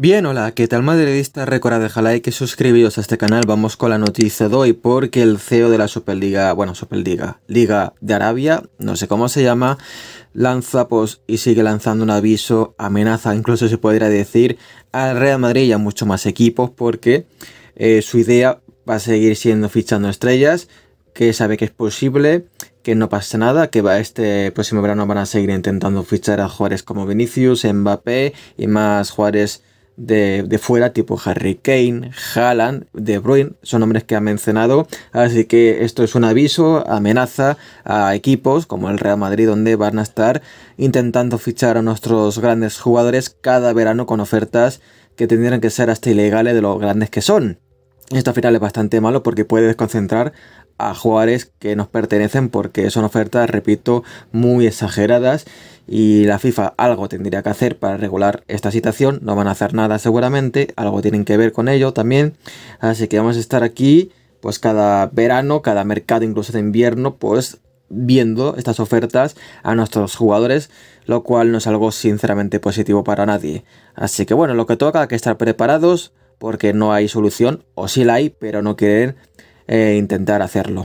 Bien, hola, ¿qué tal madridista? Recordad dejar like y suscribiros a este canal. Vamos con la noticia de hoy porque el CEO de la Superliga, bueno, Superliga, Liga de Arabia, no sé cómo se llama, lanza pues y sigue lanzando un aviso, amenaza, incluso se podría decir, al Real Madrid y a muchos más equipos porque eh, su idea va a seguir siendo fichando estrellas, que sabe que es posible, que no pasa nada, que va este próximo verano van a seguir intentando fichar a jugadores como Vinicius, Mbappé y más jugadores de, fuera, tipo Harry Kane, Haaland, De Bruyne, son nombres que han mencionado. Así que esto es un aviso, amenaza a equipos como el Real Madrid, donde van a estar intentando fichar a nuestros grandes jugadores cada verano con ofertas que tendrían que ser hasta ilegales de lo grandes que son. Esto final es bastante malo porque puede desconcentrar a jugadores que nos pertenecen porque son ofertas, repito, muy exageradas y la FIFA algo tendría que hacer para regular esta situación, no van a hacer nada seguramente, algo tienen que ver con ello también, así que vamos a estar aquí pues cada verano, cada mercado incluso de invierno, pues viendo estas ofertas a nuestros jugadores, lo cual no es algo sinceramente positivo para nadie. Así que bueno, lo que toca es que estar preparados porque no hay solución, o si la hay, pero no quieren eh, intentar hacerlo.